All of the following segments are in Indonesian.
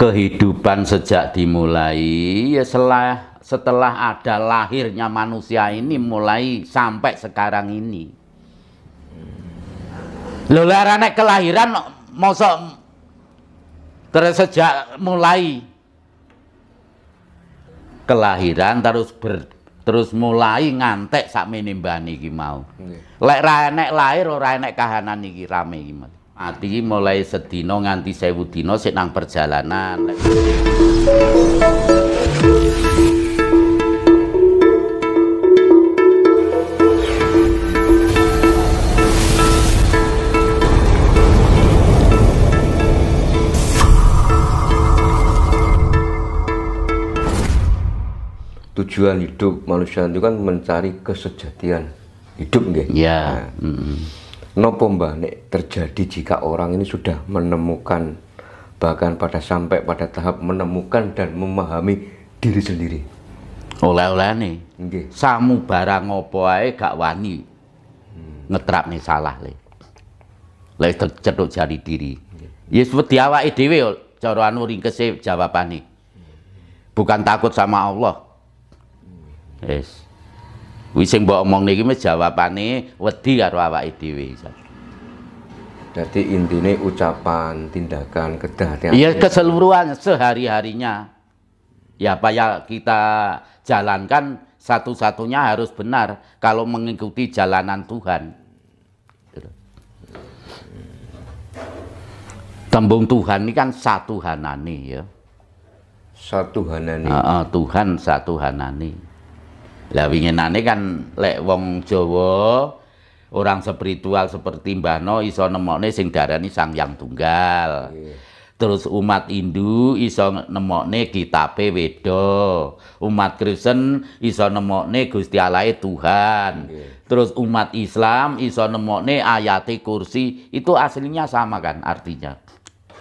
kehidupan sejak dimulai ya setelah setelah ada lahirnya manusia ini mulai sampai sekarang ini lo nek kelahiran mau terus sejak mulai kelahiran terus ber, terus mulai ngantek sak menimbani iki mau lek ra enek lahir ora enek kahanan iki rame iki Ati mulai sedino, nganti sewu dino sik nang perjalanan. tujuan hidup manusia itu kan mencari kesejatian hidup enggak? Ya. Nah. Mm -hmm nopo mbah nek terjadi jika orang ini sudah menemukan bahkan pada sampai pada tahap menemukan dan memahami diri sendiri oleh-oleh nih okay. samu barang ngopo ae gak wani hmm. ngetrap nih salah le le tercetuk jari diri okay. ya seperti awak idewe cara anu ringkese jawabane hmm. bukan takut sama Allah hmm. yes Kuwi sing mbok omong niki mes jawabane wedi karo awake dhewe. Jadi intinya ucapan, tindakan, kedahatian. Iya keseluruhan sehari-harinya. Ya apa ya kita jalankan satu-satunya harus benar kalau mengikuti jalanan Tuhan. Gitu. Tembung Tuhan ini kan satu hanani ya. Satu hanani. Uh, uh, Tuhan satu hanani. Lah winginane kan lek wong Jawa orang spiritual seperti Mbah No iso nemokne sing darani Sang Yang Tunggal. Yeah. Terus umat Hindu iso nemokne kitabe Weda. Umat Kristen iso nemokne Gusti Allah Tuhan. Yeah. Terus umat Islam iso nemokne ayati kursi. Itu aslinya sama kan artinya.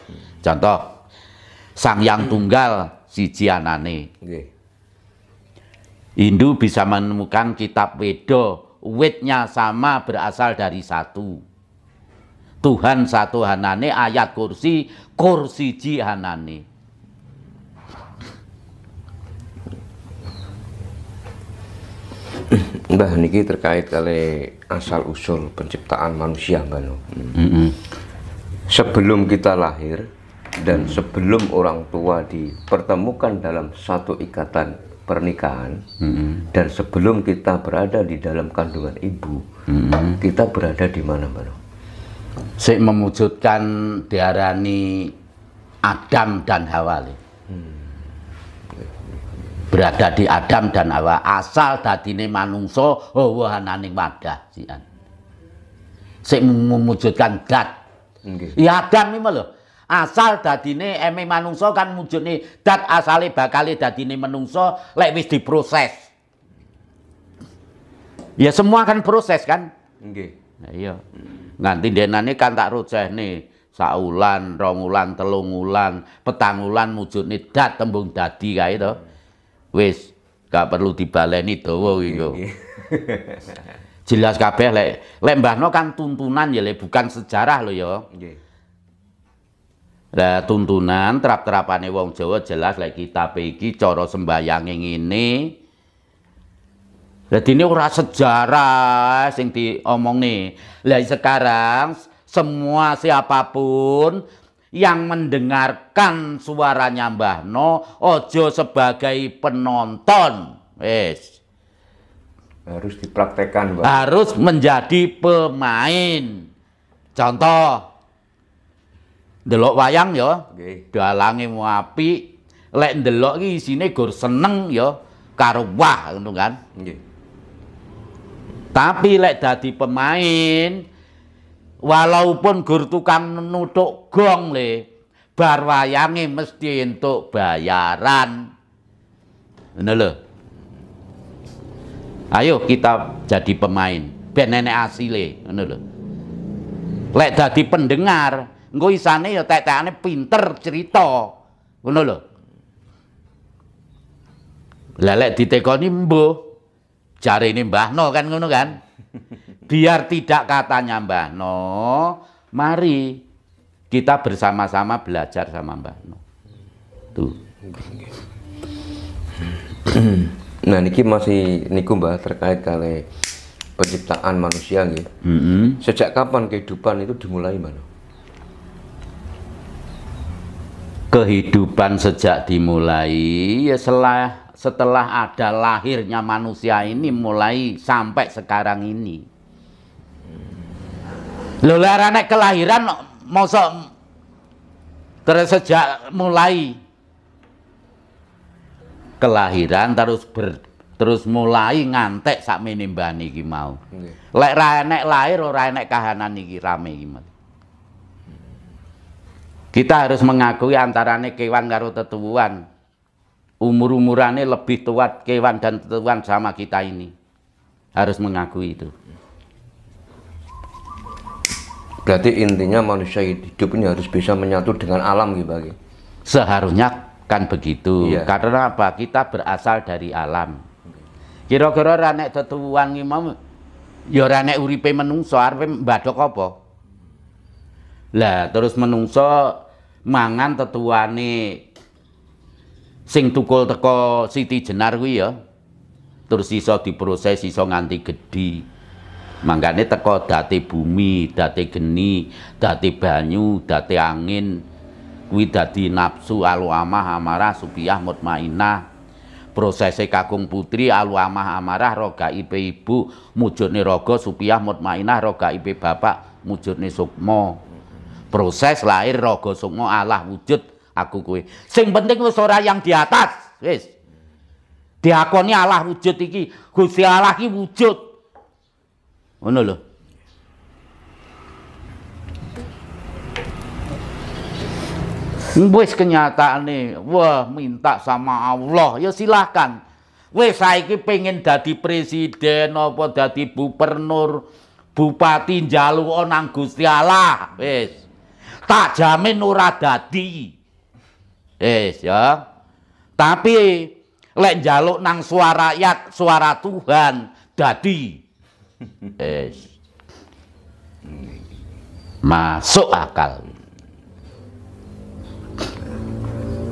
Hmm. Contoh Sang Yang Tunggal siji anane. Yeah. Hindu bisa menemukan kitab Wedo, Wednya sama berasal dari satu. Tuhan satu hanane, ayat kursi, kursi ji hanane. Mbah niki terkait kali asal usul penciptaan manusia Mbah Mm -hmm. Sebelum kita lahir dan sebelum orang tua dipertemukan dalam satu ikatan pernikahan mm-hmm. dan sebelum kita berada di dalam kandungan ibu mm-hmm. kita berada di mana-mana si memujudkan diarani Adam dan Hawa hmm. berada di Adam dan Hawa asal dadine manungso hawa-haning wadah sian Si memujudkan dat okay. ya Adam ini lho Asal dadine eme Manungso kan wujudne dat asale bakale dadine Menungso lek wis diproses. Ya semua kan proses kan? Nggih. Nah, iya. Nganti denane kan tak nih saulan, rongulan, telungulan, petangulan nih dat tembung dadi kae to. Wis gak perlu dibaleni dawa iku. Jelas kabeh lek lek mbahno kan tuntunan ya le bukan sejarah lo ya. Nggih. Lah tuntunan terap-terapane wong Jawa jelas lek kitab iki cara sembayange ngene. lah ini ora sejarah eh, sing diomongne. Lah sekarang semua siapapun yang mendengarkan suaranya Mbah No ojo sebagai penonton. Wes. Harus dipraktekan Mbah. Harus menjadi pemain. Contoh delok wayang ya. Nggih. Dalange mu apik. Lek delok iki isine gur seneng ya karo wah ngono kan. Nggih. Tapi lek dadi pemain walaupun gur tukang nutuk gong le bar wayange mesti entuk bayaran. Ngono lho. Ayo kita jadi pemain ben enek asile ngono lho. Lek dadi pendengar Engko isane ya tek-tekane pinter cerita. Ngono lho. Lelek ditekoni mbuh. Jarene Mbah No kan ngono kan. Biar tidak katanya Mbah No, mari kita bersama-sama belajar sama Mbah No. Tuh. Nah, niki masih niku Mbah terkait kali penciptaan manusia gitu. Mm -hmm. Sejak kapan kehidupan itu dimulai, Mbah? kehidupan sejak dimulai ya setelah setelah ada lahirnya manusia ini mulai sampai sekarang ini lo anak kelahiran mosok terus sejak mulai kelahiran terus ber terus mulai ngantek sak menimbani iki mau lek ra enek lahir ora enek kahanan iki rame iki kita harus mengakui antarane kewan karo tetuan. umur umurane lebih tua kewan dan tetuan sama kita ini. Harus mengakui itu. Berarti intinya manusia hidup ini harus bisa menyatu dengan alam gitu bagi Seharusnya kan begitu. Iya. Karena apa? Kita berasal dari alam. Kira-kira ranek tetuan imam ya ranek uripe menungso arpe mbadok apa? Lah terus menungso mangan tetuane sing tukul teko Siti Jenar kuwi ya. Terus iso diproses iso nganti gedhi. Mangkane teko dati bumi, dati geni, dati banyu, dati angin. Kuwi dadi nafsu alu amah amarah subiah mutmainah. prosese kakung putri alu amah amarah roga ipe ibu mujurni rogo supiah mutmainah roga ipe bapak mujurni sukmo proses lahir rogo semua Allah wujud aku kui. sing penting wis ora yang di atas wis diakoni Allah wujud iki Gusti Allah iki wujud ngono lho wis nih, wah minta sama Allah ya silahkan wis saiki pengen jadi presiden apa jadi gubernur bupati njaluk nang Gusti Allah wis tak jamin ora dadi eh ya tapi lek njaluk nang suara rakyat suara Tuhan dadi eh masuk akal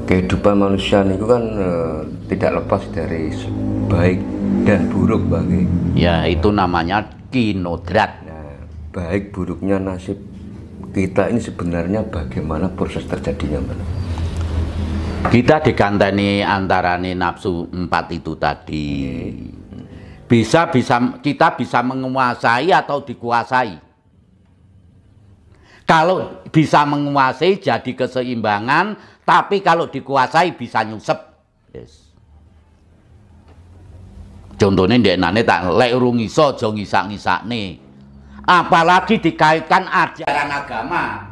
kehidupan manusia itu kan e, tidak lepas dari baik dan buruk bagi ya itu namanya kinodrat nah, baik buruknya nasib kita ini sebenarnya bagaimana proses terjadinya mana? Kita dikanteni antara nih nafsu empat itu tadi. Bisa bisa kita bisa menguasai atau dikuasai. Kalau bisa menguasai jadi keseimbangan, tapi kalau dikuasai bisa nyusep. Yes. Contohnya dia nane tak lek urung iso aja ngisak-ngisakne apalagi dikaitkan ajaran agama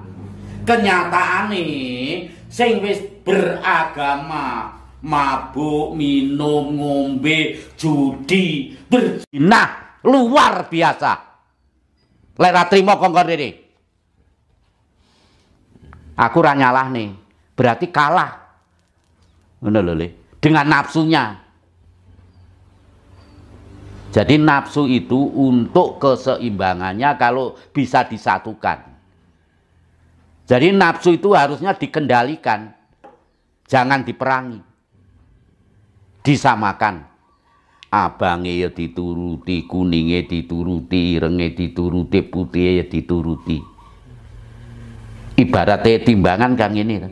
kenyataan nih sing wis beragama mabuk minum ngombe judi berzina luar biasa lera trimo kongkon ini aku ranyalah nih berarti kalah dengan nafsunya jadi nafsu itu untuk keseimbangannya kalau bisa disatukan. Jadi nafsu itu harusnya dikendalikan, jangan diperangi, disamakan. Abangnya ya dituruti, kuningnya dituruti, rengnya dituruti, putihnya ya dituruti. Ibaratnya timbangan kang ini.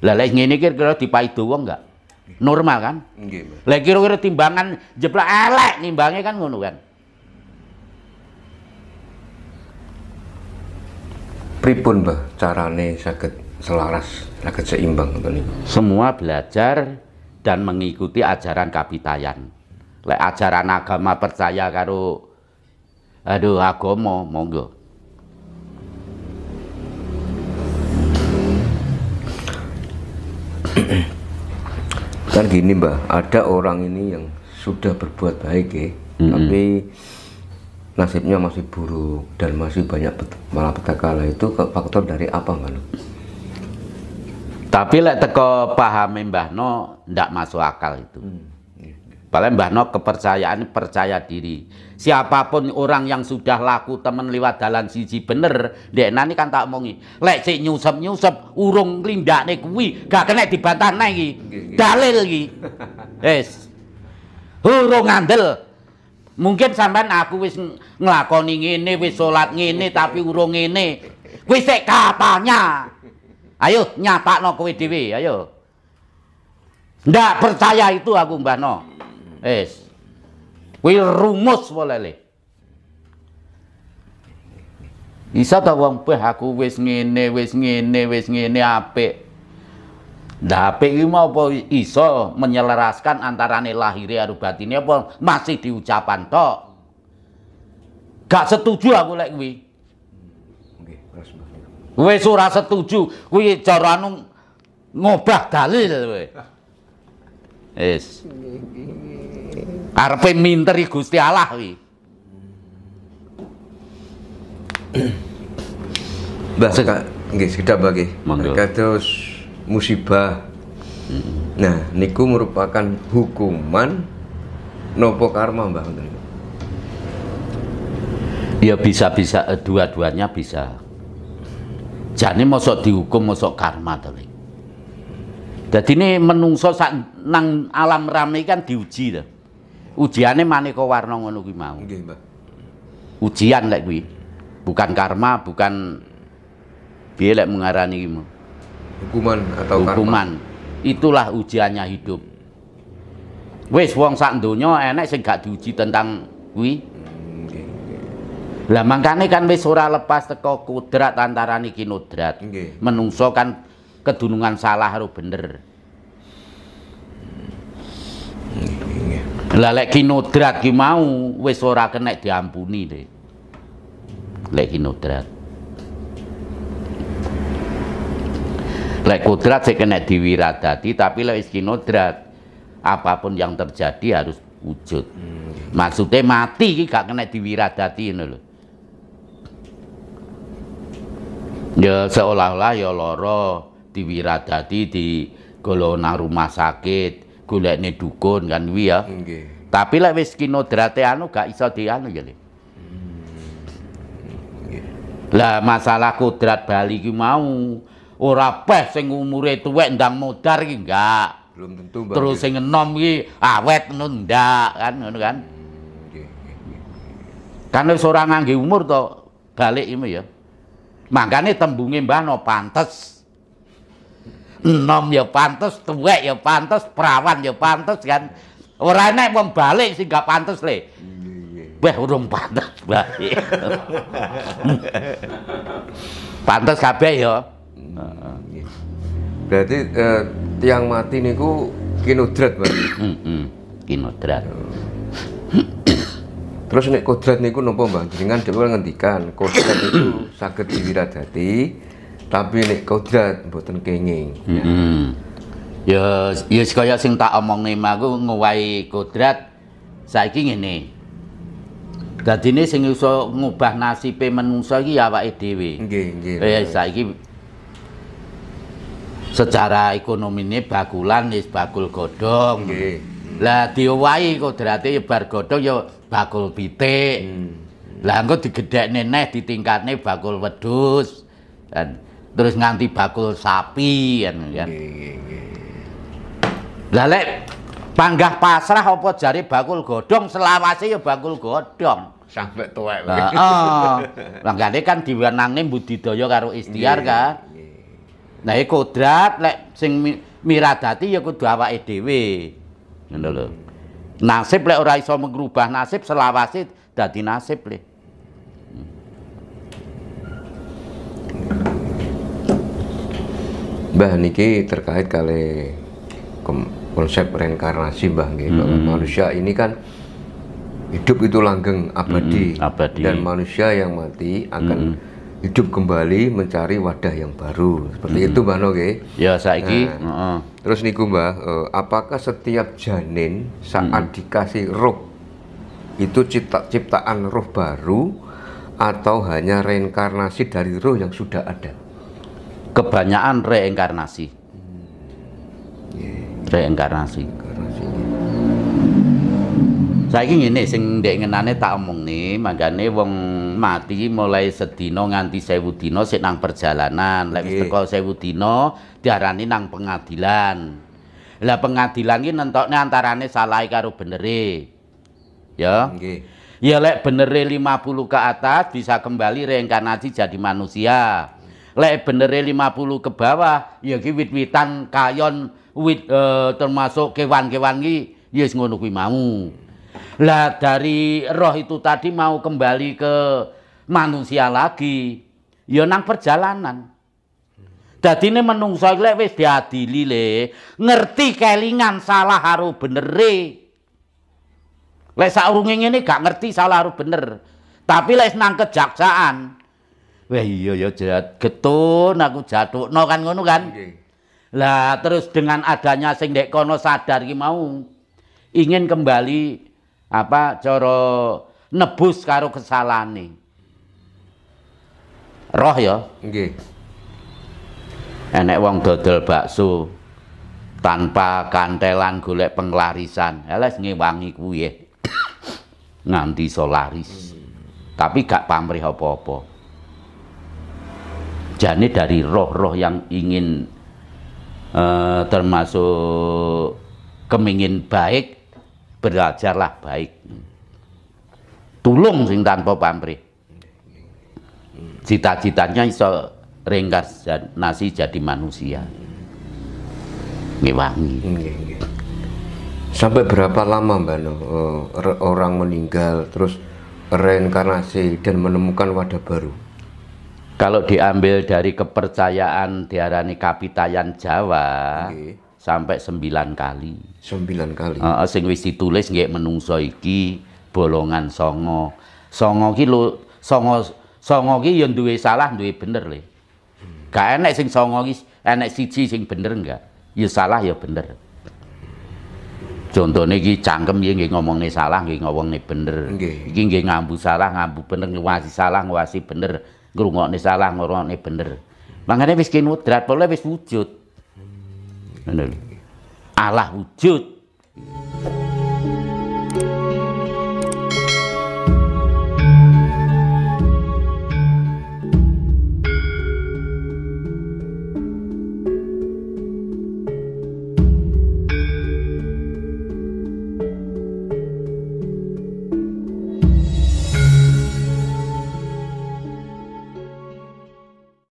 Lah ini kira-kira dipaido enggak? Normal kan? lagi Lah kira-kira timbangan jeblak elek nimbangnya kan ngono kan. Pripun, Mbah, carane sakit selaras, sakit seimbang untuk niku? Semua belajar dan mengikuti ajaran kapitayan. Lek ajaran agama percaya karo aduh agomo monggo kan gini mbak ada orang ini yang sudah berbuat baik ya mm-hmm. tapi nasibnya masih buruk dan masih banyak malapetaka lah itu faktor dari apa mbak lo tapi lek teko paham mbah no ndak masuk akal itu hmm. Balai Mbah No kepercayaan percaya diri. Siapapun orang yang sudah laku temen lewat jalan siji bener, dek nani kan tak omongi. Lek si nyusap nyusap urung nih kuwi gak kena dibantah nengi Dalil lagi es Urung andel Mungkin sampean aku wis ngelakoni ini wis sholat ini tapi urung ini wis sek katanya. Ayo nyata No kowe dewi ayo. Ndak percaya itu aku Mbah No es, Kuwi rumus boleh Isa ta wong peh aku wis ngene, wis ngene, wis ngene apik. Lah apik iki mau apa iso menyelaraskan antarane lahire karo batine apa masih diucapan tok. Gak setuju aku lek kuwi. Nggih, Wis ora setuju kuwi cara ngobah dalil kowe. Yes. Arpe minteri Gusti Allah kuwi. Mbah Sekak, nggih sekedap bagi. Kados musibah. Nah, niku merupakan hukuman nopo karma Mbah Ya bisa-bisa eh, dua-duanya bisa. Jane mosok dihukum mosok karma to. Jadi ini menungso sak nang alam ramai kan diuji dah. Ujiannya maneka warna ngono kuwi mau. Nggih, Mbak. Ujian lek kuwi. Bukan karma, bukan biar lek mengarani gue. Hukuman atau Hukuman. Karma. Itulah ujiannya hidup. Wes wong sak donya enek sing gak diuji tentang kuwi. Lah mangkane kan wis ora lepas teko kudrat antara niki Nggih. Menungso kan kedunungan salah harus bener lah lek kinodrat ki mau wis ora kena diampuni deh lek kinodrat lek kodrat sih kena diwiradati tapi lek wis kinodrat apapun yang terjadi harus wujud maksudnya mati ki gak kena diwiradati ini loh ya seolah-olah ya loro diwiradati di golona rumah sakit golekne dukun kan wia ya tapi lek wis kinodrate anu gak iso dianu ya hmm, lah masalah kodrat Bali ki mau ora peh sing umure tuwek ndang modar ki enggak belum tentu Mbak terus sing enom ki awet ngono ndak kan ngono kan hmm, kan wis ora umur to balik ini ya makanya tembungin mbah no pantes enom ya pantas, tuwek ya pantas, perawan ya pantas kan. Ora enek wong balik sing gak pantas le. Iya. Wah, urung pantas balik. pantas kabeh ya. Iya. Berarti eh, tiang mati niku kinudrat, Pak. kinudrat. Terus nek kodrat niku nopo Mbak? Jenengan dhewe ngendikan, kodrat itu saged diwiradati, tapi nek kodrat mboten kenging ya ya kaya sing tak omongne aku ngowahi kodrat saiki ngene dadine sing iso ngubah nasibe menungsa iki ya awake dhewe nggih nggih eh, saiki secara ekonomine bakulan wis bakul godhong nggih lah diowahi kodrate ya bar godhong ya bakul pitik hmm. lah engko digedhekne neh ditingkatne bakul wedhus dan terus nganti bakul sapi kan kan. Lalek panggah pasrah apa jari bakul godong selawasi ya bakul godong Sampai tua. Heeh. Nah, Mangkane kan diwenangne budidaya karo istiar kan. Nah, kodrat lek sing miradati ya kudu awake dhewe. Ngono lho. Hmm. Nasib lek ora iso mengubah nasib selawasi dadi nasib lek. Mbah niki terkait kali konsep reinkarnasi Mbah nggih. Gitu. Hmm. Manusia ini kan hidup itu langgeng abadi, hmm, abadi. dan manusia yang mati akan hmm hidup kembali mencari wadah yang baru seperti hmm. itu mbak Noge ya saiki nah, uh. terus niku mbak uh, eh, apakah setiap janin saat hmm. dikasih roh itu cipta ciptaan roh baru atau hanya reinkarnasi dari roh yang sudah ada kebanyakan reinkarnasi reinkarnasi Saya ingin ini, sing ndek ngenane tak nih, magane wong mati mulai sedino, nganti sewu dina sik nang perjalanan lek wis teko sewu dina diarani nang pengadilan lah pengadilan iki nentokne antarane salah karo beneri, ya nggih ya lek benere 50 ke atas bisa kembali reinkarnasi jadi manusia lek benere 50 ke bawah ya ki wit-witan kayon wit eh, termasuk kewan-kewan ki yes ya ngono kuwi mau lah dari roh itu tadi mau kembali ke manusia lagi ya nang perjalanan Dadi ini menungso lek wis diadili le, ngerti kelingan salah haru benere. Lek saurunge ini gak ngerti salah haru bener. Tapi lek nang kejaksaan, Wah iya ya jat getun aku no kan ngono kan. Lah terus dengan adanya sing dek kono sadar ki mau ingin kembali apa coro nebus karo nih. Roh ya. Nggih. Enek wong dodol bakso tanpa kantelan golek penglarisan. Eles ya, ngewangi kuwi ya. Nganti solaris. Hmm. Tapi gak pamrih apa-apa. Jane dari roh-roh yang ingin eh, termasuk kemingin baik belajarlah baik tulung sing tanpa pamrih cita-citanya iso ringkas nasi jadi manusia ngewangi sampai berapa lama mbak no, eh, orang meninggal terus reinkarnasi dan menemukan wadah baru kalau diambil dari kepercayaan diarani kapitayan Jawa okay. sampai sembilan kali. Sembilan kali. Uh, sing wis ditulis nggak menungso iki bolongan songo. Songo ki lo songo songo ki yang duwe salah duwe bener le. Hmm. Gak enek sing songo ki enek siji sing bener enggak. Ya salah ya bener. contohnya iki cangkem ya ngomong ngomongnya salah nggak ngomongnya bener okay. iki nggih ngambu salah ngambu bener ngawasi salah ngawasi bener ngrungokne salah ngrungokne bener makanya wis kinudrat pola wis wujud Allah wujud